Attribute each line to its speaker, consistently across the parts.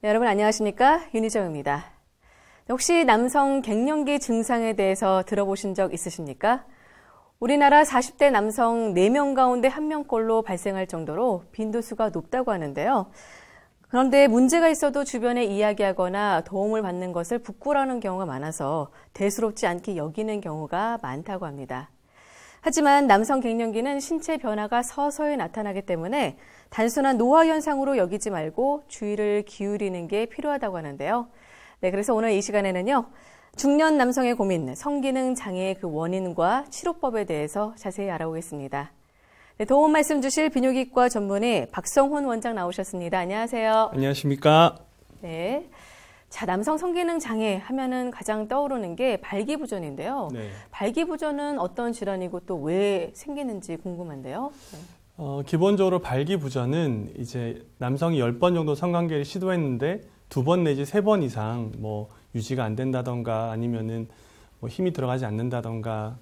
Speaker 1: 네, 여러분 안녕하십니까? 윤희정입니다. 혹시 남성 갱년기 증상에 대해서 들어보신 적 있으십니까? 우리나라 40대 남성 4명 가운데 1명꼴로 발생할 정도로 빈도수가 높다고 하는데요. 그런데 문제가 있어도 주변에 이야기하거나 도움을 받는 것을 부끄러워하는 경우가 많아서 대수롭지 않게 여기는 경우가 많다고 합니다. 하지만 남성 갱년기는 신체 변화가 서서히 나타나기 때문에 단순한 노화 현상으로 여기지 말고 주의를 기울이는 게 필요하다고 하는데요. 네, 그래서 오늘 이 시간에는요. 중년 남성의 고민, 성기능 장애의 그 원인과 치료법에 대해서 자세히 알아보겠습니다. 네, 도움 말씀 주실 비뇨기과 전문의 박성훈 원장 나오셨습니다. 안녕하세요.
Speaker 2: 안녕하십니까.
Speaker 1: 네. 자, 남성 성기능 장애 하면은 가장 떠오르는 게 발기부전인데요. 네. 발기부전은 어떤 질환이고 또 왜 생기는지 궁금한데요. 네.
Speaker 2: 어, 기본적으로 발기부전은 이제 남성이 열 번 정도 성관계를 시도했는데 두 번 내지 세 번 이상 뭐 유지가 안 된다던가 아니면은 뭐 힘이 들어가지 않는다던가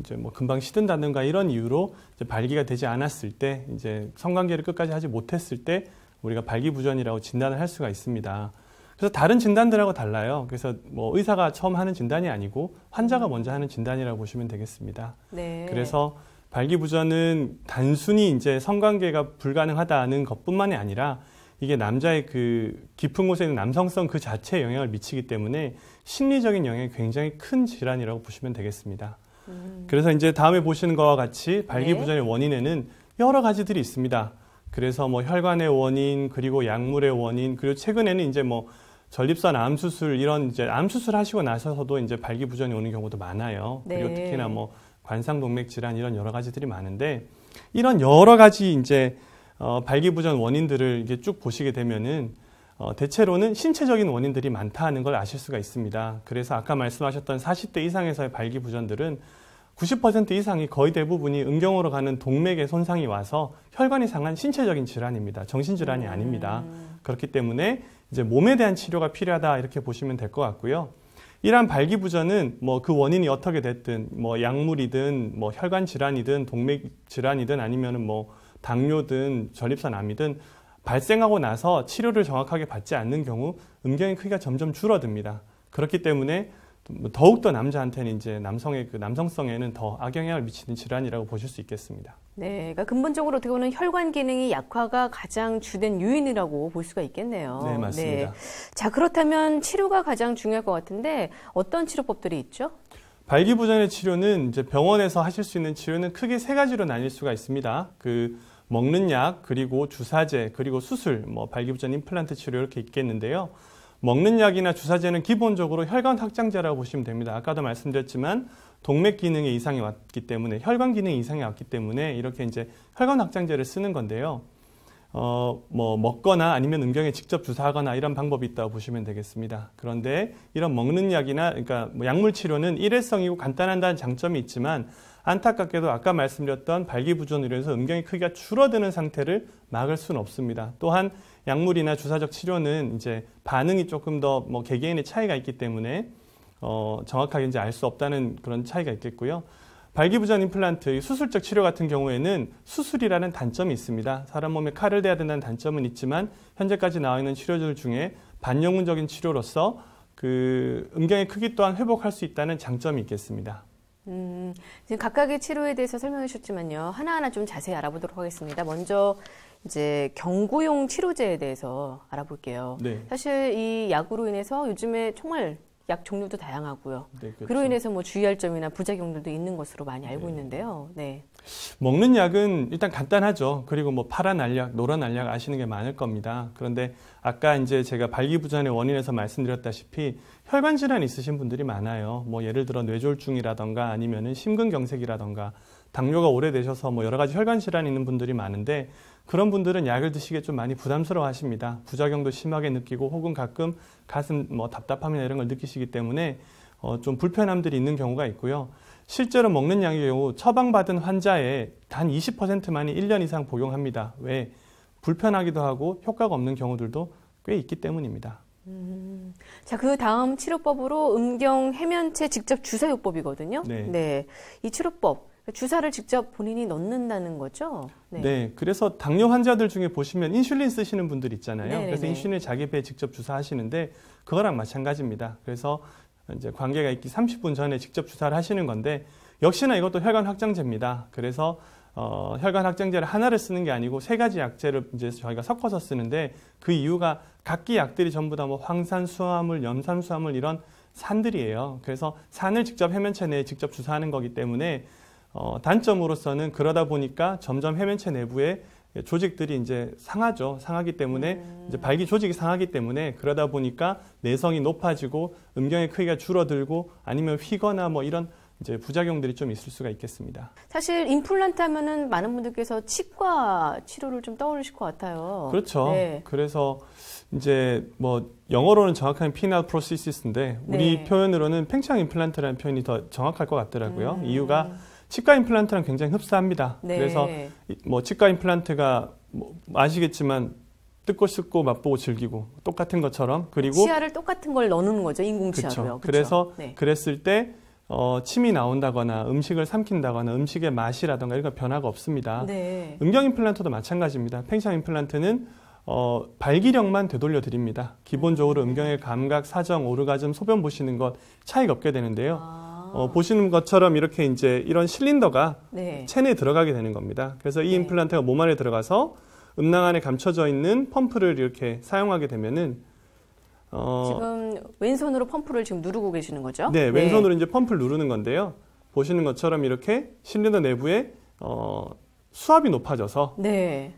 Speaker 2: 이제 뭐 금방 시든다든가 이런 이유로 이제 발기가 되지 않았을 때 이제 성관계를 끝까지 하지 못했을 때 우리가 발기부전이라고 진단을 할 수가 있습니다. 그래서 다른 진단들하고 달라요. 그래서 뭐 의사가 처음 하는 진단이 아니고 환자가 음. 먼저 하는 진단이라고 보시면 되겠습니다.
Speaker 1: 네. 그래서
Speaker 2: 발기부전은 단순히 이제 성관계가 불가능하다는 것뿐만이 아니라 이게 남자의 그 깊은 곳에 있는 남성성 그 자체에 영향을 미치기 때문에 심리적인 영향이 굉장히 큰 질환이라고 보시면 되겠습니다. 음. 그래서 이제 다음에 보시는 것과 같이 발기부전의 네. 원인에는 여러 가지들이 있습니다. 그래서 뭐 혈관의 원인, 그리고 약물의 원인, 그리고 최근에는 이제 뭐 전립선 암 수술 이런 이제 암 수술 하시고 나서서도 이제 발기부전이 오는 경우도 많아요. 네. 그리고 특히나 뭐 관상동맥 질환 이런 여러 가지들이 많은데 이런 여러 가지 이제 어, 발기부전 원인들을 이게 쭉 보시게 되면은 어, 대체로는 신체적인 원인들이 많다는 걸 아실 수가 있습니다. 그래서 아까 말씀하셨던 40대 이상에서의 발기부전들은 90% 이상이 거의 대부분이 음경으로 가는 동맥의 손상이 와서 혈관이 상한 신체적인 질환입니다. 정신질환이 음. 아닙니다. 그렇기 때문에 이제 몸에 대한 치료가 필요하다 이렇게 보시면 될 것 같고요. 이러한 발기부전은 뭐 그 원인이 어떻게 됐든 뭐 약물이든 뭐 혈관 질환이든 동맥 질환이든 아니면은 뭐 당뇨든 전립선암이든 발생하고 나서 치료를 정확하게 받지 않는 경우 음경의 크기가 점점 줄어듭니다. 그렇기 때문에 더욱더 남자한테는 이제 남성의 그 남성성에는 더 악영향을 미치는 질환이라고 보실 수 있겠습니다.
Speaker 1: 네, 그러니까 근본적으로 어떻게 보면 혈관 기능이 약화가 가장 주된 요인이라고 볼 수가 있겠네요. 네, 맞습니다. 네. 자, 그렇다면 치료가 가장 중요할 것 같은데 어떤 치료법들이 있죠?
Speaker 2: 발기부전의 치료는 이제 병원에서 하실 수 있는 치료는 크게 세 가지로 나뉠 수가 있습니다. 그 먹는 약, 그리고 주사제, 그리고 수술, 뭐 발기부전 임플란트 치료 이렇게 있겠는데요. 먹는 약이나 주사제는 기본적으로 혈관 확장제라고 보시면 됩니다. 아까도 말씀드렸지만 동맥 기능에 이상이 왔기 때문에 혈관 기능 에 이상이 왔기 때문에 이렇게 이제 혈관 확장제를 쓰는 건데요. 어, 뭐 먹거나 아니면 음경에 직접 주사하거나 이런 방법이 있다고 보시면 되겠습니다. 그런데 이런 먹는 약이나 그러니까 뭐 약물 치료는 일회성이고 간단한다는 장점이 있지만 안타깝게도 아까 말씀드렸던 발기부전으로 인해서 음경의 크기가 줄어드는 상태를 막을 수는 없습니다. 또한 약물이나 주사적 치료는 이제 반응이 조금 더뭐 개개인의 차이가 있기 때문에 어, 정확하게 이제 알 수 없다는 그런 차이가 있겠고요. 발기부전 임플란트, 수술적 치료 같은 경우에는 수술이라는 단점이 있습니다. 사람 몸에 칼을 대야 된다는 단점은 있지만 현재까지 나와 있는 치료들 중에 반영문적인 치료로서 그 음경의 크기 또한 회복할 수 있다는 장점이 있겠습니다.
Speaker 1: 음, 지금 각각의 치료에 대해서 설명해 주셨지만요. 하나하나 좀 자세히 알아보도록 하겠습니다. 먼저 이제 경구용 치료제에 대해서 알아볼게요. 네. 사실 이 약으로 인해서 요즘에 정말 약 종류도 다양하고요. 네, 그렇죠. 그로 인해서 뭐 주의할 점이나 부작용들도 있는 것으로 많이 알고 네. 있는데요. 네.
Speaker 2: 먹는 약은 일단 간단하죠. 그리고 뭐 파란 알약, 노란 알약 아시는 게 많을 겁니다. 그런데 아까 이제 제가 발기부전의 원인에서 말씀드렸다시피 혈관 질환 있으신 분들이 많아요. 뭐 예를 들어 뇌졸중이라던가 아니면은 심근경색이라던가 당뇨가 오래되셔서 뭐 여러 가지 혈관 질환 있는 분들이 많은데 그런 분들은 약을 드시기에 좀 많이 부담스러워 하십니다. 부작용도 심하게 느끼고 혹은 가끔 가슴 뭐 답답함이나 이런 걸 느끼시기 때문에 어, 좀 불편함들이 있는 경우가 있고요. 실제로 먹는 양의 경우 처방받은 환자의 단 20%만이 1년 이상 복용합니다. 왜? 불편하기도 하고 효과가 없는 경우들도 꽤 있기 때문입니다. 음,
Speaker 1: 자, 그 다음 치료법으로 음경 해면체 직접 주사요법이거든요. 네. 네. 이 치료법 그러니까 주사를 직접 본인이 넣는다는 거죠? 네. 네.
Speaker 2: 그래서 당뇨 환자들 중에 보시면 인슐린 쓰시는 분들 있잖아요. 네네네. 그래서 네. 인슐린을 자기 배에 직접 주사하시는데 그거랑 마찬가지입니다. 그래서 이제 관계가 있기 30분 전에 직접 주사를 하시는 건데 역시나 이것도 혈관 확장제입니다. 그래서 어, 혈관 확장제를 하나를 쓰는 게 아니고 세 가지 약제를 이제 저희가 섞어서 쓰는데 그 이유가 각기 약들이 전부 다 뭐 황산수화물, 염산수화물 이런 산들이에요. 그래서 산을 직접 해면체 내에 직접 주사하는 거기 때문에 어, 단점으로서는 그러다 보니까 점점 해면체 내부에 조직들이 이제 상하죠. 상하기 때문에 음. 이제 발기 조직이 상하기 때문에 그러다 보니까 내성이 높아지고 음경의 크기가 줄어들고 아니면 휘거나 뭐 이런 이제 부작용들이 좀 있을 수가 있겠습니다.
Speaker 1: 사실 임플란트 하면은 많은 분들께서 치과 치료를 좀 떠올리실 것 같아요. 그렇죠. 네.
Speaker 2: 그래서 이제 뭐 영어로는 정확한 피나 프로시시스인데 우리 네. 표현으로는 팽창 임플란트라는 표현이 더 정확할 것 같더라고요. 음. 이유가 치과 임플란트랑 굉장히 흡사합니다. 네. 그래서 뭐 치과 임플란트가 뭐 아시겠지만 뜯고 씹고 맛보고 즐기고 똑같은 것처럼 그리고 치아를
Speaker 1: 똑같은 걸 넣는 거죠 인공치아로요. 그래서 네.
Speaker 2: 그랬을 때 어, 침이 나온다거나 음식을 삼킨다거나 음식의 맛이라든가 이런 변화가 없습니다. 네. 음경 임플란트도 마찬가지입니다. 팽창 임플란트는 어, 발기력만 되돌려 드립니다. 기본적으로 음. 음경의 감각, 사정, 오르가즘, 소변 보시는 것 차이가 없게 되는데요. 아. 어, 보시는 것처럼 이렇게 이제 이런 실린더가 네. 체내에 들어가게 되는 겁니다. 그래서 이 네. 임플란트가 몸 안에 들어가서 음낭 안에 감춰져 있는 펌프를 이렇게 사용하게 되면은 어,
Speaker 1: 지금 왼손으로 펌프를 지금 누르고 계시는 거죠? 네, 네. 왼손으로
Speaker 2: 이제 펌프를 누르는 건데요. 보시는 것처럼 이렇게 실린더 내부에 어, 수압이 높아져서 네.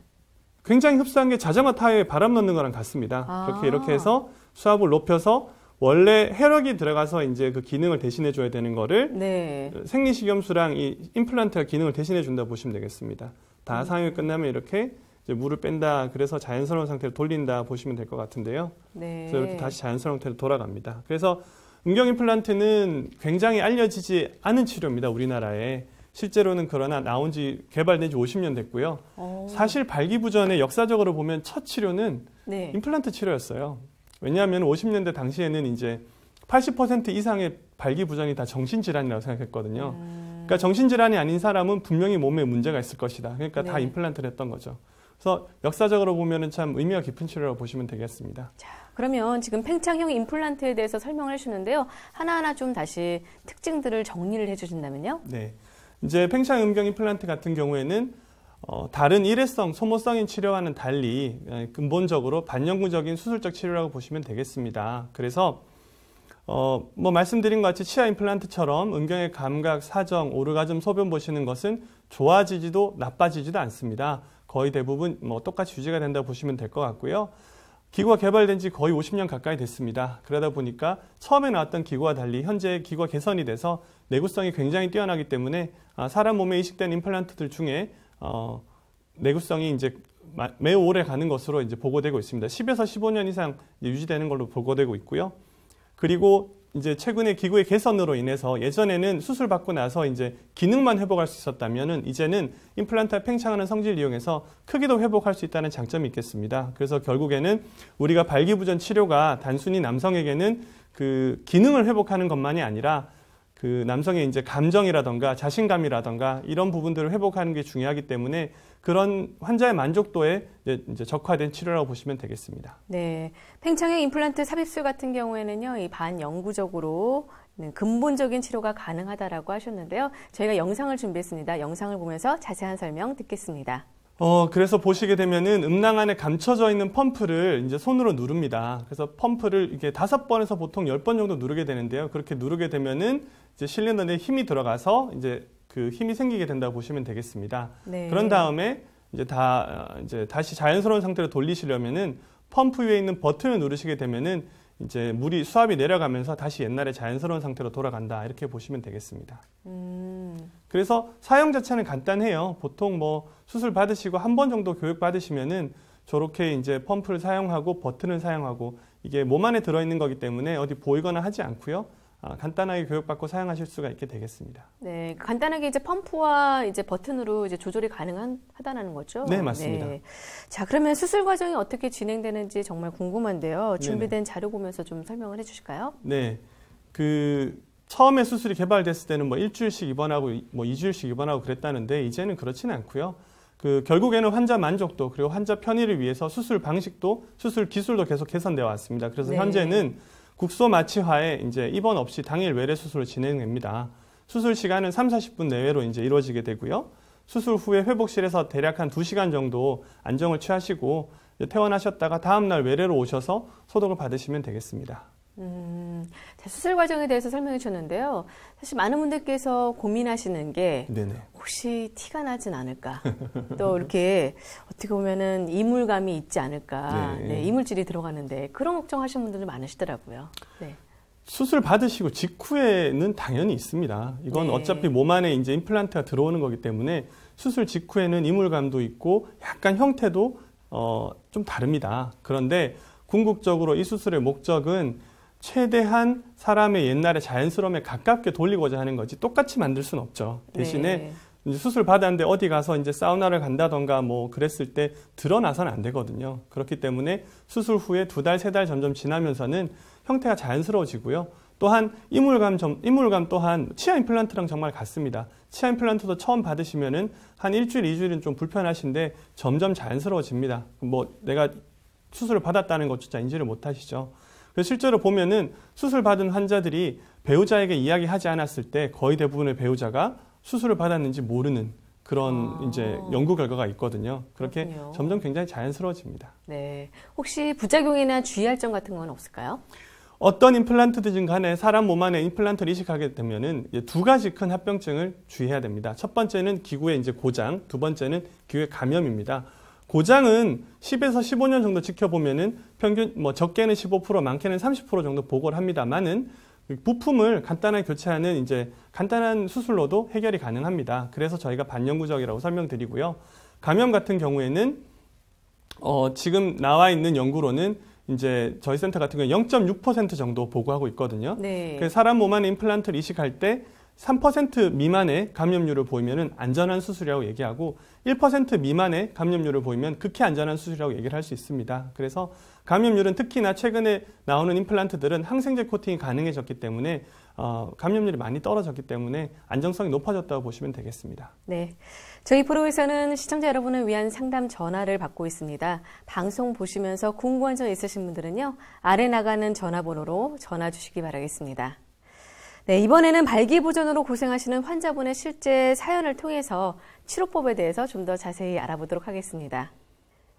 Speaker 2: 굉장히 흡수한게 자전거 타이어에 바람 넣는 거랑 같습니다. 아. 이렇게 이렇게 해서 수압을 높여서 원래 혈액이 들어가서 이제 그 기능을 대신해 줘야 되는 거를 네. 생리식염수랑 이 임플란트가 기능을 대신해 준다 보시면 되겠습니다. 다 음. 상용이 끝나면 이렇게 이제 물을 뺀다. 그래서 자연스러운 상태로 돌린다 보시면 될 것 같은데요.
Speaker 1: 네. 그래서 이렇게 다시
Speaker 2: 자연스러운 상태로 돌아갑니다. 그래서 음경 임플란트는 굉장히 알려지지 않은 치료입니다. 우리나라에. 실제로는 그러나 나온 지 개발된 지 50년 됐고요. 오. 어. 사실 발기부전의 역사적으로 보면 첫 치료는 네. 임플란트 치료였어요. 왜냐하면 50년대 당시에는 이제 80% 이상의 발기부전이 다 정신질환이라고 생각했거든요. 음. 그러니까 정신질환이 아닌 사람은 분명히 몸에 문제가 있을 것이다. 그러니까 네. 다 임플란트를 했던 거죠. 그래서 역사적으로 보면 참 의미가 깊은 치료라고 보시면 되겠습니다. 자,
Speaker 1: 그러면 지금 팽창형 임플란트에 대해서 설명을 해주는데요. 하나하나 좀 다시 특징들을 정리를 해주신다면요?
Speaker 2: 네. 이제 팽창음경 임플란트 같은 경우에는 어, 다른 일회성 소모성인 치료와는 달리 예, 근본적으로 반영구적인 수술적 치료라고 보시면 되겠습니다. 그래서 어, 뭐 말씀드린 것 같이 치아 임플란트처럼 음경의 감각, 사정, 오르가즘, 소변 보시는 것은 좋아지지도 나빠지지도 않습니다. 거의 대부분 뭐 똑같이 유지가 된다고 보시면 될 것 같고요. 기구가 개발된 지 거의 50년 가까이 됐습니다. 그러다 보니까 처음에 나왔던 기구와 달리 현재 기구가 개선이 돼서 내구성이 굉장히 뛰어나기 때문에 아, 사람 몸에 이식된 임플란트들 중에 어, 내구성이 이제 매우 오래 가는 것으로 이제 보고되고 있습니다. 10에서 15년 이상 유지되는 걸로 보고되고 있고요. 그리고 이제 최근에 기구의 개선으로 인해서 예전에는 수술 받고 나서 이제 기능만 회복할 수 있었다면은 이제는 임플란트 팽창하는 성질 이용해서 크기도 회복할 수 있다는 장점이 있겠습니다. 그래서 결국에는 우리가 발기부전 치료가 단순히 남성에게는 그 기능을 회복하는 것만이 아니라 그 남성의 이제 감정이라던가 자신감이라던가 이런 부분들을 회복하는 게 중요하기 때문에 그런 환자의 만족도에 이제 적화된 치료라고 보시면 되겠습니다.
Speaker 1: 네. 팽창형 임플란트 삽입술 같은 경우에는요, 이 반영구적으로 근본적인 치료가 가능하다라고 하셨는데요. 저희가 영상을 준비했습니다. 영상을 보면서 자세한 설명 듣겠습니다.
Speaker 2: 어, 그래서 보시게 되면은 음낭 안에 감춰져 있는 펌프를 이제 손으로 누릅니다. 그래서 펌프를 이게 다섯 번에서 보통 열 번 정도 누르게 되는데요. 그렇게 누르게 되면은 이제 실린더 에 힘이 들어가서 이제 그 힘이 생기게 된다고 보시면 되겠습니다. 네. 그런 다음에 이제 다 어, 이제 다시 자연스러운 상태로 돌리시려면은 펌프 위에 있는 버튼을 누르시게 되면은 이제 물이 수압이 내려가면서 다시 옛날의 자연스러운 상태로 돌아간다 이렇게 보시면 되겠습니다.
Speaker 1: 음.
Speaker 2: 그래서 사용 자체는 간단해요. 보통 뭐 수술 받으시고 한 번 정도 교육 받으시면은 저렇게 이제 펌프를 사용하고 버튼을 사용하고 이게 몸 안에 들어있는 거기 때문에 어디 보이거나 하지 않고요. 아, 간단하게 교육받고 사용하실 수가 있게 되겠습니다.
Speaker 1: 네, 간단하게 이제 펌프와 이제 버튼으로 이제 조절이 가능 하다는 거죠. 네, 맞습니다. 네. 자, 그러면 수술 과정이 어떻게 진행되는지 정말 궁금한데요. 준비된 네네. 자료 보면서 좀 설명을 해주실까요?
Speaker 2: 네, 그 처음에 수술이 개발됐을 때는 뭐 일주일씩 입원하고 뭐 이주일씩 입원하고 그랬다는데 이제는 그렇지 않고요. 그 결국에는 환자 만족도 그리고 환자 편의를 위해서 수술 방식도 수술 기술도 계속 개선되어 왔습니다. 그래서 네. 현재는 국소 마취화에 이제 입원 없이 당일 외래 수술을 진행됩니다. 수술 시간은 3, 40분 내외로 이제 이루어지게 되고요. 수술 후에 회복실에서 대략 한 2시간 정도 안정을 취하시고 퇴원하셨다가 다음날 외래로 오셔서 소독을 받으시면 되겠습니다.
Speaker 1: 음, 수술 과정에 대해서 설명해 주셨는데요. 사실 많은 분들께서 고민하시는 게 네네. 혹시 티가 나진 않을까. 또 이렇게 어떻게 보면은 이물감이 있지 않을까. 네. 네, 이물질이 들어가는데 그런 걱정하시는 분들도 많으시더라고요. 네.
Speaker 2: 수술 받으시고 직후에는 당연히 있습니다. 이건 네. 어차피 몸 안에 이제 임플란트가 들어오는 거기 때문에 수술 직후에는 이물감도 있고 약간 형태도 어, 좀 다릅니다. 그런데 궁극적으로 이 수술의 목적은 최대한 사람의 옛날의 자연스러움에 가깝게 돌리고자 하는 거지 똑같이 만들 수는 없죠. 네. 대신에 네. 수술 받았는데 어디 가서 이제 사우나를 간다던가 뭐 그랬을 때 드러나서는 안 되거든요. 그렇기 때문에 수술 후에 두 달, 세 달 점점 지나면서는 형태가 자연스러워지고요. 또한 이물감, 점, 이물감 또한 치아 임플란트랑 정말 같습니다. 치아 임플란트도 처음 받으시면은 한 일주일, 이주일은 좀 불편하신데 점점 자연스러워집니다. 뭐 내가 수술을 받았다는 것 진짜 인지를 못 하시죠. 실제로 보면은 수술 받은 환자들이 배우자에게 이야기하지 않았을 때 거의 대부분의 배우자가 수술을 받았는지 모르는 그런 아. 이제 연구 결과가 있거든요. 그렇게 그렇군요. 점점 굉장히 자연스러워집니다.
Speaker 1: 네. 혹시 부작용이나 주의할 점 같은 건 없을까요?
Speaker 2: 어떤 임플란트든 간에 사람 몸 안에 임플란트를 이식하게 되면은 두 가지 큰 합병증을 주의해야 됩니다. 첫 번째는 기구의 이제 고장, 두 번째는 기구의 감염입니다. 고장은 10에서 15년 정도 지켜보면은 평균 뭐 적게는 15% 많게는 30% 정도 보고를 합니다만은 부품을 간단하게 교체하는 이제 간단한 수술로도 해결이 가능합니다. 그래서 저희가 반영구적이라고 설명드리고요. 감염 같은 경우에는 어 지금 나와 있는 연구로는 이제 저희 센터 같은 경우는 0.6% 정도 보고하고 있거든요. 네. 그래서 사람 몸 안에 임플란트를 이식할 때3% 미만의 감염률을 보이면 안전한 수술이라고 얘기하고 1% 미만의 감염률을 보이면 극히 안전한 수술이라고 얘기를 할 수 있습니다. 그래서 감염률은 특히나 최근에 나오는 임플란트들은 항생제 코팅이 가능해졌기 때문에 어, 감염률이 많이 떨어졌기 때문에 안정성이 높아졌다고 보시면 되겠습니다.
Speaker 1: 네. 저희 프로에서는 시청자 여러분을 위한 상담 전화를 받고 있습니다. 방송 보시면서 궁금한 점 있으신 분들은요. 아래 나가는 전화번호로 전화 주시기 바라겠습니다. 네, 이번에는 발기부전으로 고생하시는 환자분의 실제 사연을 통해서 치료법에 대해서 좀 더 자세히 알아보도록 하겠습니다.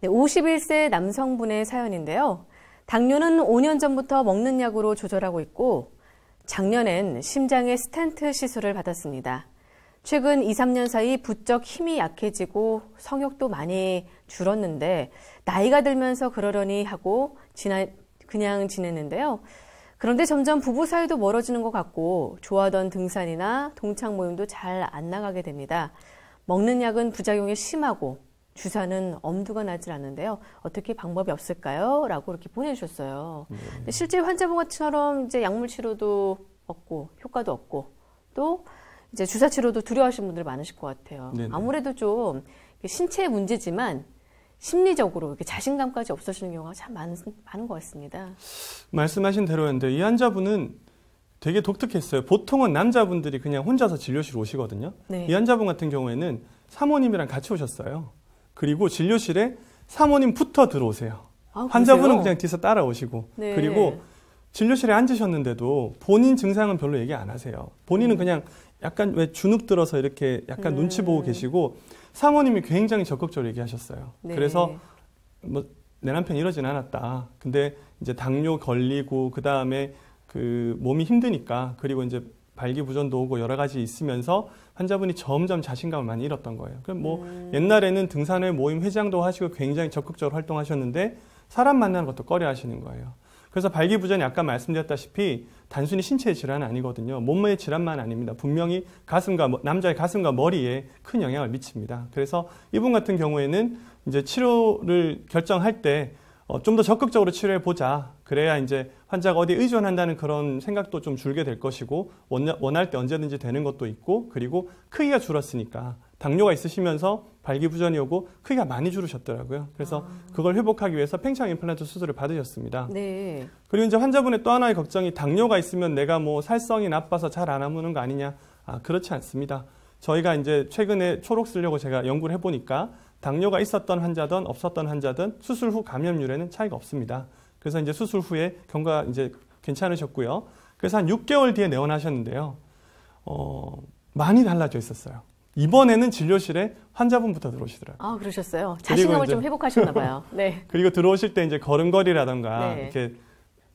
Speaker 1: 네, 51세 남성분의 사연인데요. 당뇨는 5년 전부터 먹는 약으로 조절하고 있고 작년엔 심장에 스탠트 시술을 받았습니다. 최근 2, 3년 사이 부쩍 힘이 약해지고 성욕도 많이 줄었는데 나이가 들면서 그러려니 하고 지나, 그냥 지냈는데요. 그런데 점점 부부 사이도 멀어지는 것 같고 좋아하던 등산이나 동창 모임도 잘 안 나가게 됩니다. 먹는 약은 부작용이 심하고 주사는 엄두가 나질 않는데요. 어떻게 방법이 없을까요? 라고 이렇게 보내주셨어요. 음. 실제 환자분처럼 이제 약물 치료도 없고 효과도 없고 또 이제 주사 치료도 두려워하시는 분들 많으실 것 같아요. 네네. 아무래도 좀 신체의 문제지만 심리적으로 이렇게 자신감까지 없어지는 경우가 참 많, 많은 것 같습니다.
Speaker 2: 말씀하신 대로인데 이 환자분은 되게 독특했어요. 보통은 남자분들이 그냥 혼자서 진료실 오시거든요. 네. 이 환자분 같은 경우에는 사모님이랑 같이 오셨어요. 그리고 진료실에 사모님 붙어 들어오세요. 아, 환자분은 그냥 뒤에서 따라오시고 네. 그리고 진료실에 앉으셨는데도 본인 증상은 별로 얘기 안 하세요. 본인은 음. 그냥 약간 왜 주눅 들어서 이렇게 약간 음. 눈치 보고 계시고 사모님이 굉장히 적극적으로 얘기하셨어요. 네. 그래서 뭐 내 남편 이러진 않았다. 근데 이제 당뇨 걸리고 그 다음에 그 몸이 힘드니까 그리고 이제 발기부전도 오고 여러 가지 있으면서 환자분이 점점 자신감을 많이 잃었던 거예요. 그럼 뭐 음. 옛날에는 등산회 모임 회장도 하시고 굉장히 적극적으로 활동하셨는데 사람 만나는 것도 꺼려 하시는 거예요. 그래서 발기부전이 아까 말씀드렸다시피 단순히 신체의 질환은 아니거든요. 몸의 질환만 아닙니다. 분명히 가슴과 남자의 가슴과 머리에 큰 영향을 미칩니다. 그래서 이분 같은 경우에는 이제 치료를 결정할 때 좀더 어, 적극적으로 치료해 보자. 그래야 이제 환자가 어디 의존한다는 그런 생각도 좀 줄게 될 것이고 원할 때 언제든지 되는 것도 있고 그리고 크기가 줄었으니까 당뇨가 있으시면서 발기부전이 오고 크기가 많이 줄으셨더라고요. 그래서 아. 그걸 회복하기 위해서 팽창 임플란트 수술을 받으셨습니다. 네. 그리고 이제 환자분의 또 하나의 걱정이 당뇨가 있으면 내가 뭐 살성이 나빠서 잘안 아무는 거 아니냐? 아, 그렇지 않습니다. 저희가 이제 최근에 초록 쓰려고 제가 연구를 해보니까 당뇨가 있었던 환자든 없었던 환자든 수술 후 감염률에는 차이가 없습니다. 그래서 이제 수술 후에 경과 이제 괜찮으셨고요. 그래서 한 6개월 뒤에 내원하셨는데요. 어, 많이 달라져 있었어요. 이번에는 진료실에 환자분부터 들어오시더라고요.
Speaker 1: 아, 그러셨어요. 자신감을 좀 회복하셨나 봐요. 네.
Speaker 2: 그리고 들어오실 때 이제 걸음걸이라던가 네. 이렇게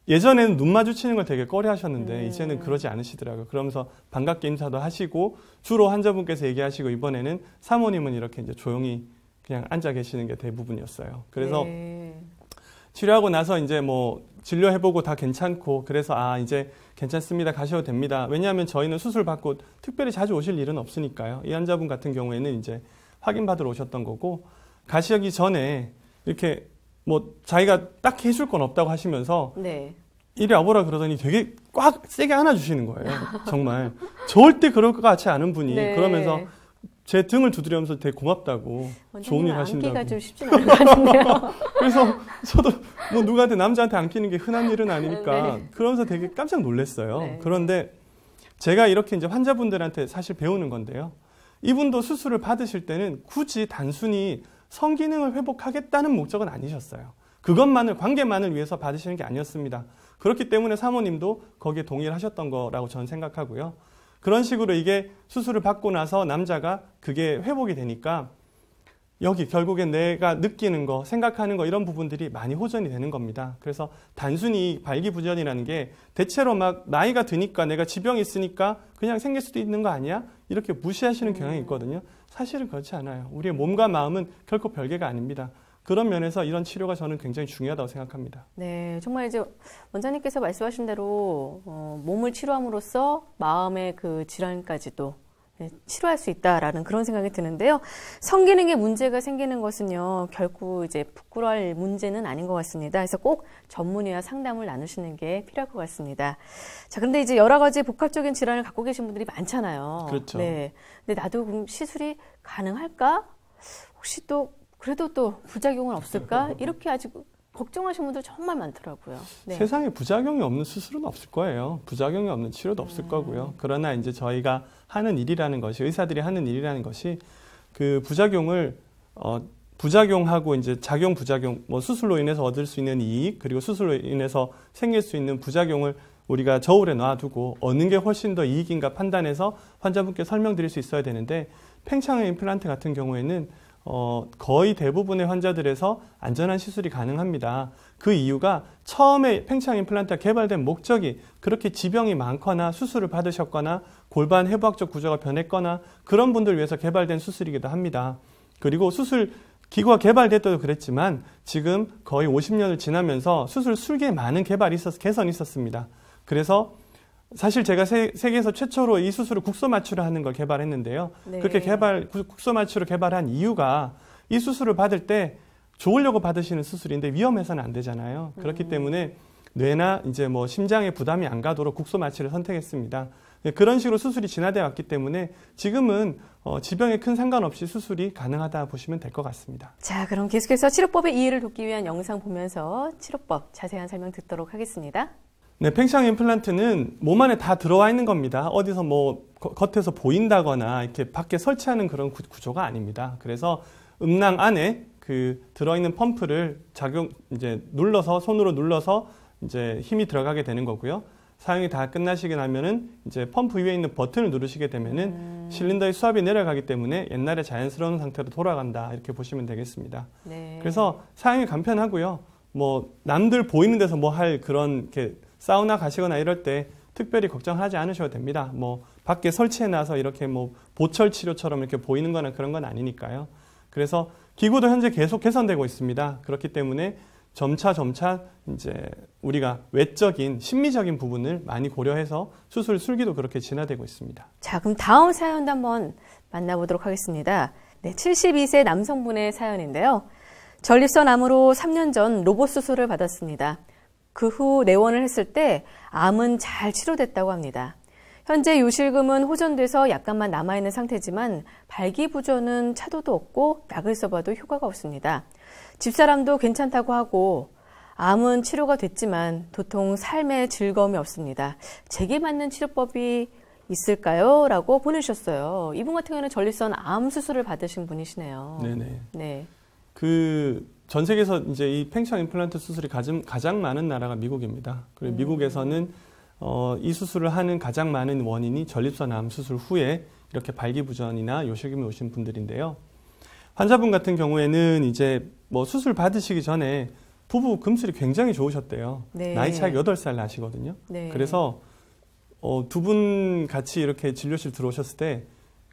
Speaker 2: 예전에는 눈 마주치는 걸 되게 꺼려 하셨는데 음. 이제는 그러지 않으시더라고요. 그러면서 반갑게 인사도 하시고 주로 환자분께서 얘기하시고 이번에는 사모님은 이렇게 이제 조용히 그냥 앉아 계시는 게 대부분이었어요. 그래서 네. 치료하고 나서 이제 뭐 진료해보고 다 괜찮고 그래서 아 이제 괜찮습니다 가셔도 됩니다 왜냐하면 저희는 수술 받고 특별히 자주 오실 일은 없으니까요 이 환자분 같은 경우에는 이제 확인받으러 오셨던 거고 가시기 전에 이렇게 뭐 자기가 딱히 해줄 건 없다고 하시면서 네. 이리 와보라 그러더니 되게 꽉 세게 안아주시는 거예요 정말 절대 그럴 것 같지 않은 분이 네. 그러면서 제 등을 두드려면서 되게 고맙다고
Speaker 1: 어, 좋은 일 하신다고. 안기가 좀 쉽진 않은 것 같은데요. 그래서
Speaker 2: 저도 뭐 누구한테 남자한테 안기는 게 흔한 일은 아니니까 네. 그러면서 되게 깜짝 놀랐어요. 네. 그런데 제가 이렇게 이제 환자분들한테 사실 배우는 건데요. 이분도 수술을 받으실 때는 굳이 단순히 성기능을 회복하겠다는 목적은 아니셨어요. 그것만을 관계만을 위해서 받으시는 게 아니었습니다. 그렇기 때문에 사모님도 거기에 동의를 하셨던 거라고 저는 생각하고요. 그런 식으로 이게 수술을 받고 나서 남자가 그게 회복이 되니까 여기 결국엔 내가 느끼는 거, 생각하는 거 이런 부분들이 많이 호전이 되는 겁니다. 그래서 단순히 발기부전이라는 게 대체로 막 나이가 드니까 내가 지병이 있으니까 그냥 생길 수도 있는 거 아니야? 이렇게 무시하시는 경향이 음. 있거든요. 사실은 그렇지 않아요. 우리의 몸과 마음은 결코 별개가 아닙니다. 그런 면에서 이런 치료가 저는 굉장히 중요하다고 생각합니다.
Speaker 1: 네, 정말 이제 원장님께서 말씀하신 대로 어, 몸을 치료함으로써 마음의 그 질환까지도 네, 치료할 수 있다라는 그런 생각이 드는데요. 성기능에 문제가 생기는 것은요, 결국 이제 부끄러울 문제는 아닌 것 같습니다. 그래서 꼭 전문의와 상담을 나누시는 게 필요할 것 같습니다. 자, 근데 이제 여러 가지 복합적인 질환을 갖고 계신 분들이 많잖아요. 그렇죠. 네. 근데 나도 그럼 시술이 가능할까? 혹시 또 그래도 또 부작용은 없을까? 이렇게 아직 걱정하시는 분들 정말 많더라고요. 네. 세상에
Speaker 2: 부작용이 없는 수술은 없을 거예요. 부작용이 없는 치료도 없을 음. 거고요. 그러나 이제 저희가 하는 일이라는 것이 의사들이 하는 일이라는 것이 그 부작용을 어, 부작용하고 이제 작용 부작용 뭐 수술로 인해서 얻을 수 있는 이익 그리고 수술로 인해서 생길 수 있는 부작용을 우리가 저울에 놔두고 얻는 게 훨씬 더 이익인가 판단해서 환자분께 설명드릴 수 있어야 되는데 팽창의 임플란트 같은 경우에는 어, 거의 대부분의 환자들에서 안전한 시술이 가능합니다. 그 이유가 처음에 팽창 임플란트가 개발된 목적이 그렇게 지병이 많거나 수술을 받으셨거나 골반 해부학적 구조가 변했거나 그런 분들 위해서 개발된 수술이기도 합니다. 그리고 수술 기구가 개발됐다도 그랬지만 지금 거의 50년을 지나면서 수술 술계에 많은 개발이 있어서 개선이 있었습니다. 그래서 사실 제가 세, 계에서 최초로 이 수술을 국소 마취를 하는 걸 개발했는데요. 네. 그렇게 개발 국소 마취로 개발한 이유가 이 수술을 받을 때 좋으려고 받으시는 수술인데 위험해서는 안 되잖아요. 그렇기 음. 때문에 뇌나 이제 뭐 심장에 부담이 안 가도록 국소 마취를 선택했습니다. 네, 그런 식으로 수술이 진화되어 왔기 때문에 지금은 어, 지병에 큰 상관없이 수술이 가능하다 보시면 될 것 같습니다.
Speaker 1: 자, 그럼 계속해서 치료법의 이해를 돕기 위한 영상 보면서 치료법 자세한 설명 듣도록 하겠습니다.
Speaker 2: 네, 팽창 임플란트는 몸 안에 다 들어와 있는 겁니다. 어디서 뭐 겉에서 보인다거나 이렇게 밖에 설치하는 그런 구, 구조가 아닙니다. 그래서 음낭 안에 그 들어있는 펌프를 작용 이제 눌러서 손으로 눌러서 이제 힘이 들어가게 되는 거고요. 사용이 다 끝나시게 나면은 이제 펌프 위에 있는 버튼을 누르시게 되면은 음. 실린더의 수압이 내려가기 때문에 옛날에 자연스러운 상태로 돌아간다 이렇게 보시면 되겠습니다. 네. 그래서 사용이 간편하고요. 뭐 남들 보이는 데서 뭐 할 그런 이렇게 사우나 가시거나 이럴 때 특별히 걱정하지 않으셔도 됩니다. 뭐 밖에 설치해놔서 이렇게 뭐 보철 치료처럼 이렇게 보이는 거나 그런 건 아니니까요. 그래서 기구도 현재 계속 개선되고 있습니다. 그렇기 때문에 점차 점차 이제 우리가 외적인 심리적인 부분을 많이 고려해서 수술 술기도 그렇게 진화되고
Speaker 1: 있습니다. 자, 그럼 다음 사연도 한번 만나보도록 하겠습니다. 네, 72세 남성분의 사연인데요. 전립선 암으로 3년 전 로봇 수술을 받았습니다. 그후 내원을 했을 때 암은 잘 치료됐다고 합니다. 현재 요실금은 호전돼서 약간만 남아있는 상태지만 발기부전은 차도도 없고 약을 써봐도 효과가 없습니다. 집사람도 괜찮다고 하고 암은 치료가 됐지만 도통 삶의 즐거움이 없습니다. 제게 맞는 치료법이 있을까요? 라고 보내셨어요. 이분 같은 경우는 전립선 암 수술을 받으신 분이시네요. 네네. 네.
Speaker 2: 그전 세계에서 이제 이 팽창 임플란트 수술이 가장, 가장 많은 나라가 미국입니다. 그리고 음. 미국에서는 어, 이 수술을 하는 가장 많은 원인이 전립선 암 수술 후에 이렇게 발기부전이나 요실금이 오신 분들인데요. 환자분 같은 경우에는 이제 뭐 수술 받으시기 전에 부부 금술이 굉장히 좋으셨대요. 네. 나이 차이가 8살 나시거든요. 네. 그래서 어, 두 분 같이 이렇게 진료실 들어오셨을 때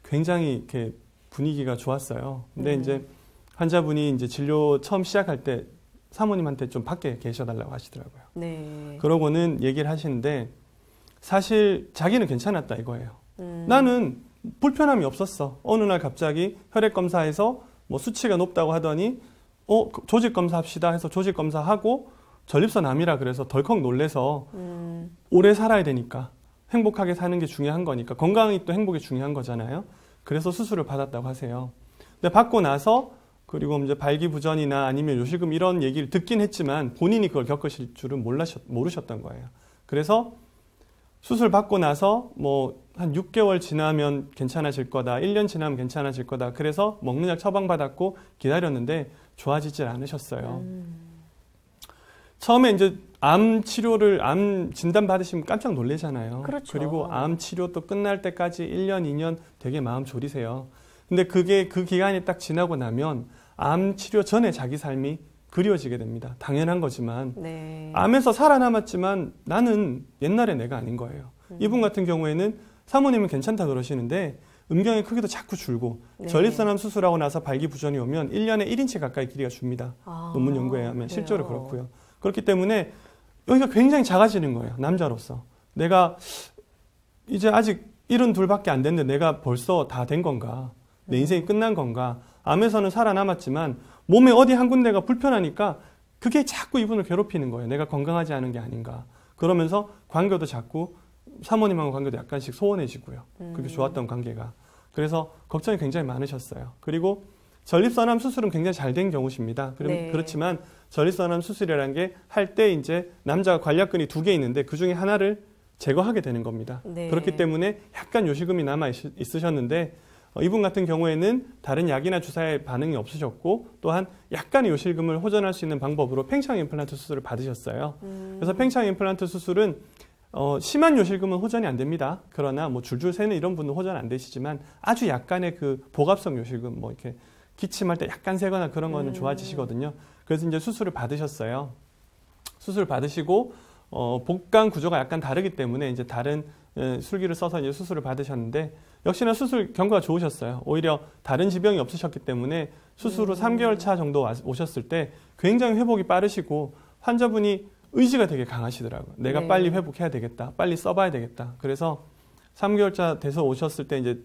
Speaker 2: 굉장히 이렇게 분위기가 좋았어요. 근데 음. 이제 환자분이 이제 진료 처음 시작할 때 사모님한테 좀 밖에 계셔달라고 하시더라고요.
Speaker 1: 네.
Speaker 2: 그러고는 얘기를 하시는데 사실 자기는 괜찮았다 이거예요. 음. 나는 불편함이 없었어. 어느 날 갑자기 혈액 검사에서 뭐 수치가 높다고 하더니 어 그 조직 검사 합시다 해서 조직 검사하고 전립선 암이라 그래서 덜컥 놀래서 음. 오래 살아야 되니까 행복하게 사는 게 중요한 거니까 건강이 또 행복이 중요한 거잖아요. 그래서 수술을 받았다고 하세요. 근데 받고 나서 그리고 이제 발기부전이나 아니면 요실금 이런 얘기를 듣긴 했지만 본인이 그걸 겪으실 줄은 몰라셨, 모르셨던 거예요. 그래서 수술 받고 나서 뭐 한 6개월 지나면 괜찮아질 거다. 1년 지나면 괜찮아질 거다. 그래서 먹는 약 처방받았고 기다렸는데 좋아지질 않으셨어요. 음. 처음에 이제 암 치료를 암 진단 받으시면 깜짝 놀래잖아요. 그렇죠. 그리고 암 치료 또 끝날 때까지 1년, 2년 되게 마음 졸이세요. 근데 그게 그 기간이 딱 지나고 나면 암 치료 전에 자기 삶이 그리워지게 됩니다. 당연한 거지만 네. 암에서 살아남았지만 나는 옛날의 내가 아닌 거예요. 음. 이분 같은 경우에는 사모님은 괜찮다 그러시는데 음경의 크기도 자꾸 줄고 네. 전립선암 수술하고 나서 발기부전이 오면 1년에 1인치 가까이 길이가 줍니다. 아, 논문 연구에 하면 실제로 그렇고요. 그렇기 때문에 여기가 굉장히 작아지는 거예요. 남자로서. 내가 이제 아직 이런 둘밖에 안 됐는데 내가 벌써 다 된 건가? 내 인생이 끝난 건가? 암에서는 살아남았지만 몸에 어디 한 군데가 불편하니까 그게 자꾸 이분을 괴롭히는 거예요. 내가 건강하지 않은 게 아닌가. 그러면서 관계도 자꾸 사모님하고 관계도 약간씩 소원해지고요. 그게 음. 좋았던 관계가. 그래서 걱정이 굉장히 많으셨어요. 그리고 전립선암 수술은 굉장히 잘 된 경우십니다. 그럼 네. 그렇지만 전립선암 수술이라는 게 할 때 이제 남자가 관략근이 두 개 있는데 그 중에 하나를 제거하게 되는 겁니다. 네. 그렇기 때문에 약간 요식음이 남아 있으셨는데 어, 이분 같은 경우에는 다른 약이나 주사에 반응이 없으셨고 또한 약간의 요실금을 호전할 수 있는 방법으로 팽창 임플란트 수술을 받으셨어요. 음. 그래서 팽창 임플란트 수술은 어, 심한 요실금은 호전이 안 됩니다. 그러나 뭐 줄줄 새는 이런 분은 호전 안 되시지만 아주 약간의 그 복합성 요실금 뭐 이렇게 기침할 때 약간 새거나 그런 거는 음. 좋아지시거든요. 그래서 이제 수술을 받으셨어요. 수술 받으시고 어, 복강 구조가 약간 다르기 때문에 이제 다른 에, 예, 술기를 써서 이제 수술을 받으셨는데 역시나 수술 경과가 좋으셨어요. 오히려 다른 지병이 없으셨기 때문에 수술 후 음. 3개월 차 정도 오셨을 때 굉장히 회복이 빠르시고 환자분이 의지가 되게 강하시더라고요. 내가 네. 빨리 회복해야 되겠다. 빨리 써봐야 되겠다. 그래서 3개월 차 돼서 오셨을 때 이제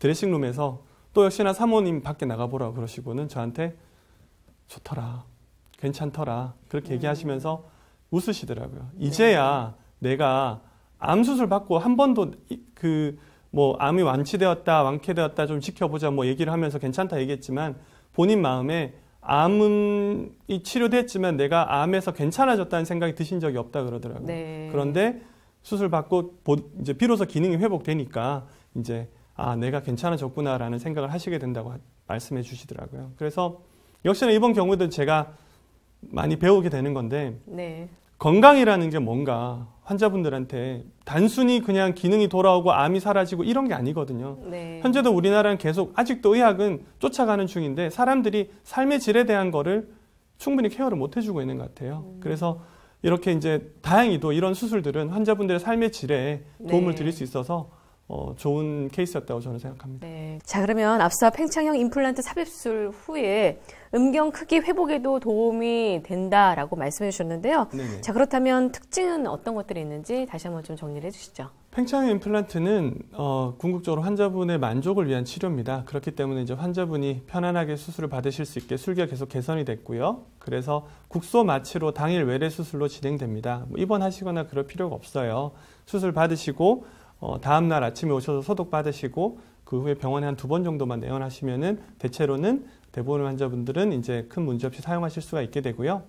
Speaker 2: 드레싱룸에서 또 역시나 사모님 밖에 나가보라고 그러시고는 저한테 좋더라. 괜찮더라. 그렇게 음. 얘기하시면서 웃으시더라고요. 네. 이제야 네. 내가 암수술 받고 한 번도 그뭐 암이 완치되었다, 완쾌되었다 좀 지켜보자 뭐 얘기를 하면서 괜찮다 얘기했지만 본인 마음에 암이 은 치료됐지만 내가 암에서 괜찮아졌다는 생각이 드신 적이 없다 그러더라고요. 네. 그런데 수술 받고 이제 비로소 기능이 회복되니까 이제 아 내가 괜찮아졌구나라는 생각을 하시게 된다고 말씀해 주시더라고요. 그래서 역시나 이번 경우도 제가 많이 배우게 되는 건데 네. 건강이라는 게 뭔가 환자분들한테 단순히 그냥 기능이 돌아오고 암이 사라지고 이런 게 아니거든요.
Speaker 1: 네. 현재도
Speaker 2: 우리나라는 계속 아직도 의학은 쫓아가는 중인데 사람들이 삶의 질에 대한 거를 충분히 케어를 못 해주고 있는 것 같아요. 음. 그래서 이렇게 이제 다행히도 이런 수술들은 환자분들의 삶의 질에 도움을 네. 드릴 수 있어서 어, 좋은 케이스였다고 저는 생각합니다. 네.
Speaker 1: 자, 그러면 앞서 팽창형 임플란트 삽입술 후에 음경 크기 회복에도 도움이 된다라고 말씀해 주셨는데요. 네네. 자, 그렇다면 특징은 어떤 것들이 있는지 다시 한번 좀 정리를 해 주시죠.
Speaker 2: 팽창형 임플란트는 어, 궁극적으로 환자분의 만족을 위한 치료입니다. 그렇기 때문에 이제 환자분이 편안하게 수술을 받으실 수 있게 술기가 계속 개선이 됐고요. 그래서 국소 마취로 당일 외래 수술로 진행됩니다. 뭐 입원하시거나 그럴 필요가 없어요. 수술 받으시고 어, 다음 날 아침에 오셔서 소독 받으시고 그 후에 병원에 한 두 번 정도만 내원하시면은 대체로는 대부분 환자분들은 이제 큰 문제 없이 사용하실 수가 있게 되고요.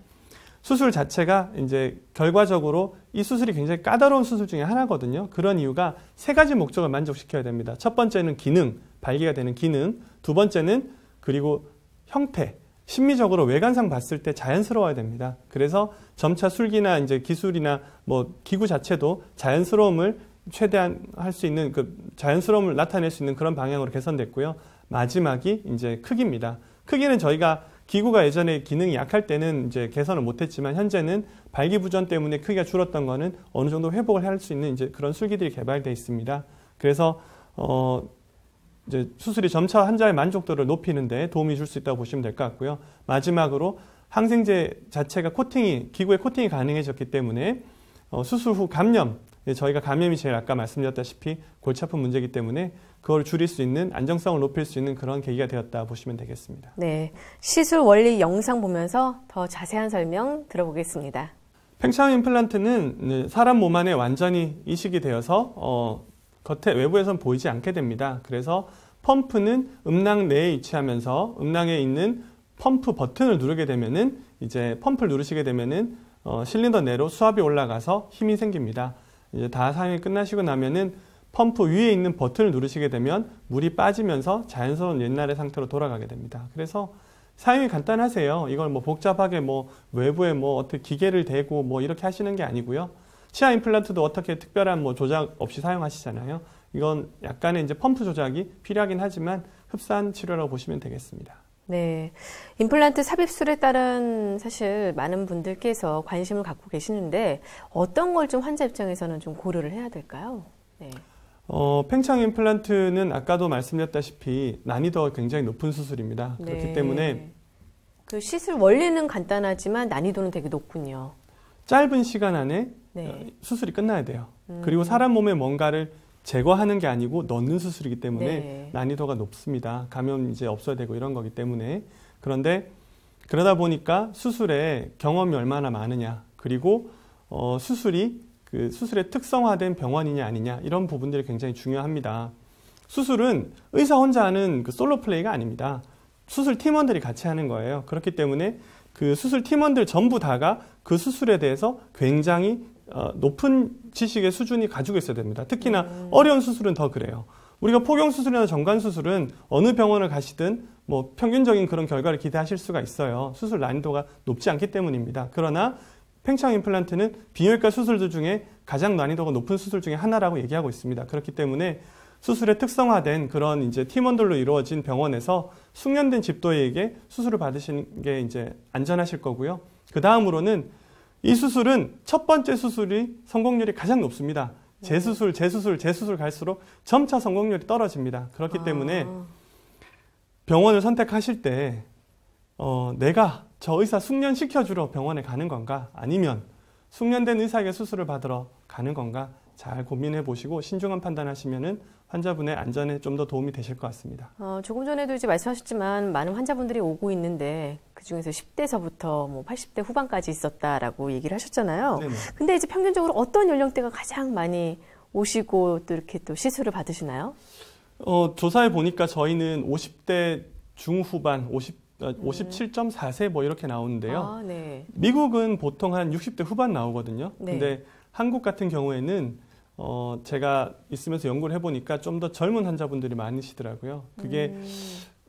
Speaker 2: 수술 자체가 이제 결과적으로 이 수술이 굉장히 까다로운 수술 중에 하나거든요. 그런 이유가 세 가지 목적을 만족시켜야 됩니다. 첫 번째는 기능, 발기가 되는 기능. 두 번째는 그리고 형태, 심미적으로 외관상 봤을 때 자연스러워야 됩니다. 그래서 점차 술기나 이제 기술이나 뭐 기구 자체도 자연스러움을 최대한 할 수 있는 그 자연스러움을 나타낼 수 있는 그런 방향으로 개선됐고요. 마지막이 이제 크기입니다. 크기는 저희가 기구가 예전에 기능이 약할 때는 이제 개선을 못했지만 현재는 발기부전 때문에 크기가 줄었던 거는 어느 정도 회복을 할 수 있는 이제 그런 술기들이 개발되어 있습니다. 그래서 어 이제 수술이 점차 환자의 만족도를 높이는데 도움이 줄 수 있다고 보시면 될 것 같고요. 마지막으로 항생제 자체가 코팅이 기구의 코팅이 가능해졌기 때문에 어 수술 후 감염 예, 저희가 감염이 제일 아까 말씀드렸다시피 골치 아픈 문제이기 때문에 그걸 줄일 수 있는 안정성을 높일 수 있는 그런 계기가 되었다 보시면 되겠습니다.
Speaker 1: 네. 시술 원리 영상 보면서 더 자세한 설명 들어보겠습니다.
Speaker 2: 팽창 임플란트는 네, 사람 몸 안에 완전히 이식이 되어서 어, 겉에 외부에선 보이지 않게 됩니다. 그래서 펌프는 음낭 내에 위치하면서 음낭에 있는 펌프 버튼을 누르게 되면은 이제 펌프를 누르시게 되면은 어, 실린더 내로 수압이 올라가서 힘이 생깁니다. 이제 다 사용이 끝나시고 나면은 펌프 위에 있는 버튼을 누르시게 되면 물이 빠지면서 자연스러운 옛날의 상태로 돌아가게 됩니다. 그래서 사용이 간단하세요. 이걸 뭐 복잡하게 뭐 외부에 뭐 어떻게 기계를 대고 뭐 이렇게 하시는 게 아니고요. 치아 임플란트도 어떻게 특별한 뭐 조작 없이 사용하시잖아요. 이건 약간의 이제 펌프 조작이 필요하긴 하지만 흡사한 치료라고 보시면 되겠습니다.
Speaker 1: 네. 임플란트 삽입술에 따른 사실 많은 분들께서 관심을 갖고 계시는데 어떤 걸 좀 환자 입장에서는 좀 고려를 해야 될까요? 네.
Speaker 2: 어, 팽창 임플란트는 아까도 말씀드렸다시피 난이도가 굉장히 높은 수술입니다. 네. 그렇기 때문에
Speaker 1: 그 시술 원리는 간단하지만 난이도는 되게 높군요. 짧은 시간 안에 네. 어,
Speaker 2: 수술이 끝나야 돼요. 음. 그리고 사람 몸에 뭔가를 제거하는 게 아니고 넣는 수술이기 때문에 네. 난이도가 높습니다. 감염 이제 없어야 되고 이런 거기 때문에 그런데 그러다 보니까 수술에 경험이 얼마나 많으냐 그리고 어, 수술이 그 수술에 특성화된 병원이냐 아니냐 이런 부분들이 굉장히 중요합니다. 수술은 의사 혼자 하는 그 솔로 플레이가 아닙니다. 수술 팀원들이 같이 하는 거예요. 그렇기 때문에 그 수술 팀원들 전부 다가 그 수술에 대해서 굉장히 어, 높은 지식의 수준이 가지고 있어야 됩니다. 특히나 음. 어려운 수술은 더 그래요. 우리가 포경 수술이나 정관 수술은 어느 병원을 가시든 뭐 평균적인 그런 결과를 기대하실 수가 있어요. 수술 난이도가 높지 않기 때문입니다. 그러나 팽창 임플란트는 비뇨기과 수술들 중에 가장 난이도가 높은 수술 중에 하나라고 얘기하고 있습니다. 그렇기 때문에 수술의 특성화된 그런 이제 팀원들로 이루어진 병원에서 숙련된 집도에게 수술을 받으시는 게 이제 안전하실 거고요. 그 다음으로는 이 수술은 첫 번째 수술이 성공률이 가장 높습니다. 네. 재수술, 재수술, 재수술 갈수록 점차 성공률이 떨어집니다. 그렇기 아. 때문에 병원을 선택하실 때, 어, 내가 저 의사 숙련시켜주러 병원에 가는 건가? 아니면 숙련된 의사에게 수술을 받으러 가는 건가? 잘 고민해 보시고 신중한 판단하시면은 환자분의 안전에 좀 더 도움이 되실 것 같습니다.
Speaker 1: 어, 조금 전에도 이제 말씀하셨지만 많은 환자분들이 오고 있는데 그 중에서 10대서부터 뭐 80대 후반까지 있었다라고 얘기를 하셨잖아요. 네네. 근데 이제 평균적으로 어떤 연령대가 가장 많이 오시고 또 이렇게 또 시술을 받으시나요?
Speaker 2: 어, 조사해 보니까 저희는 50대 중후반, 50 57.4세 아, 음. 뭐 이렇게 나오는데요. 아, 네. 미국은 보통 한 60대 후반 나오거든요. 네. 근데 한국 같은 경우에는 어, 제가 있으면서 연구를 해보니까 좀 더 젊은 환자분들이 많으시더라고요. 그게 음.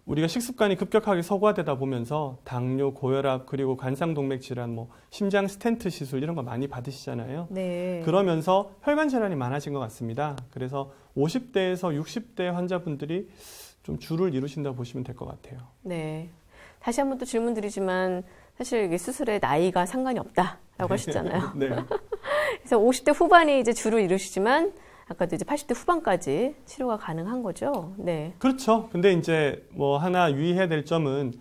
Speaker 2: 우리가 식습관이 급격하게 서구화되다 보면서 당뇨, 고혈압, 그리고 관상동맥 질환, 뭐 심장 스탠트 시술 이런 거 많이 받으시잖아요. 네. 그러면서 혈관 질환이 많아진 것 같습니다. 그래서 50대에서 60대 환자분들이 좀 줄을 이루신다 보시면 될 것 같아요.
Speaker 1: 네. 다시 한 번 또 질문 드리지만 사실 이게 수술에 나이가 상관이 없다. 라고 하셨잖아요. 네. 그래서 50대 후반이 이제 주로 이루시지만 아까도 이제 80대 후반까지 치료가 가능한 거죠. 네.
Speaker 2: 그렇죠. 근데 이제 뭐 하나 유의해야 될 점은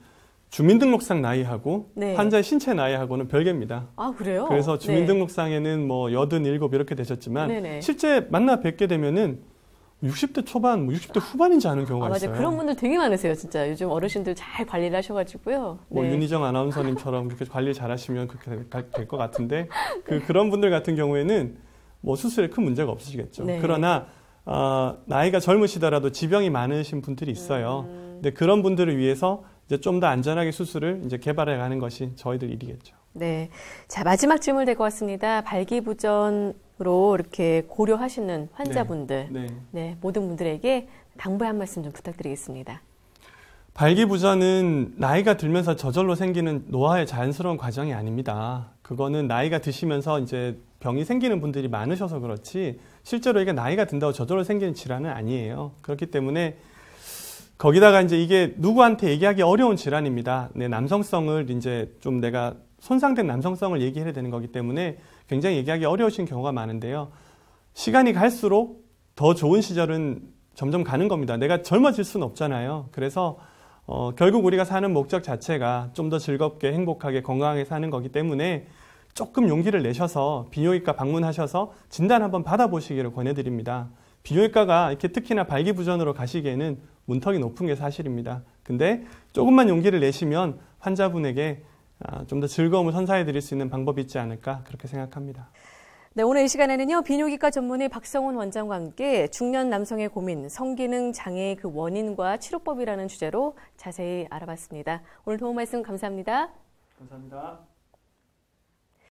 Speaker 2: 주민등록상 나이하고 네. 환자의 신체 나이하고는 별개입니다.
Speaker 1: 아 그래요? 그래서 네.
Speaker 2: 주민등록상에는 네. 뭐 여든 일곱 이렇게 되셨지만 네네. 실제 만나 뵙게 되면은 60대 초반, 뭐 60대 후반인지 아는 경우가 아, 맞아요. 있어요. 그런
Speaker 1: 분들 되게 많으세요, 진짜. 요즘 어르신들 잘 관리를 하셔가지고요. 뭐 네. 윤희정
Speaker 2: 아나운서님처럼 그렇게 관리 잘 하시면 그렇게 될 것 같은데, 그, 그런 분들 같은 경우에는 뭐 수술에 큰 문제가 없으시겠죠. 네. 그러나, 어, 나이가 젊으시더라도 지병이 많으신 분들이 있어요. 음. 근데 그런 분들을 위해서 이제 좀 더 안전하게 수술을 이제 개발해 가는 것이 저희들 일이겠죠.
Speaker 1: 네. 자, 마지막 질문 을될고 같습니다. 발기부전으로 이렇게 고려하시는 환자분들, 네. 네. 네, 모든 분들에게 당부의 한 말씀 좀 부탁드리겠습니다.
Speaker 2: 발기부전은 나이가 들면서 저절로 생기는 노화의 자연스러운 과정이 아닙니다. 그거는 나이가 드시면서 이제 병이 생기는 분들이 많으셔서 그렇지 실제로 이게 나이가 든다고 저절로 생기는 질환은 아니에요. 그렇기 때문에 거기다가 이제 이게 누구한테 얘기하기 어려운 질환입니다. 내 네, 남성성을 이제 좀 내가 손상된 남성성을 얘기해야 되는 거기 때문에 굉장히 얘기하기 어려우신 경우가 많은데요. 시간이 갈수록 더 좋은 시절은 점점 가는 겁니다. 내가 젊어질 수는 없잖아요. 그래서 어, 결국 우리가 사는 목적 자체가 좀 더 즐겁게 행복하게 건강하게 사는 거기 때문에 조금 용기를 내셔서 비뇨기과 방문하셔서 진단 한번 받아보시기를 권해드립니다. 비뇨기과가 이렇게 특히나 발기부전으로 가시기에는 문턱이 높은 게 사실입니다. 근데 조금만 용기를 내시면 환자분에게 아, 좀더 즐거움을 선사해 드릴 수 있는 방법이 있지 않을까 그렇게 생각합니다.
Speaker 1: 네, 오늘 이 시간에는요, 비뇨기과 전문의 박성훈 원장과 함께 중년 남성의 고민, 성기능 장애의 그 원인과 치료법이라는 주제로 자세히 알아봤습니다. 오늘 도움 말씀 감사합니다.
Speaker 2: 감사합니다.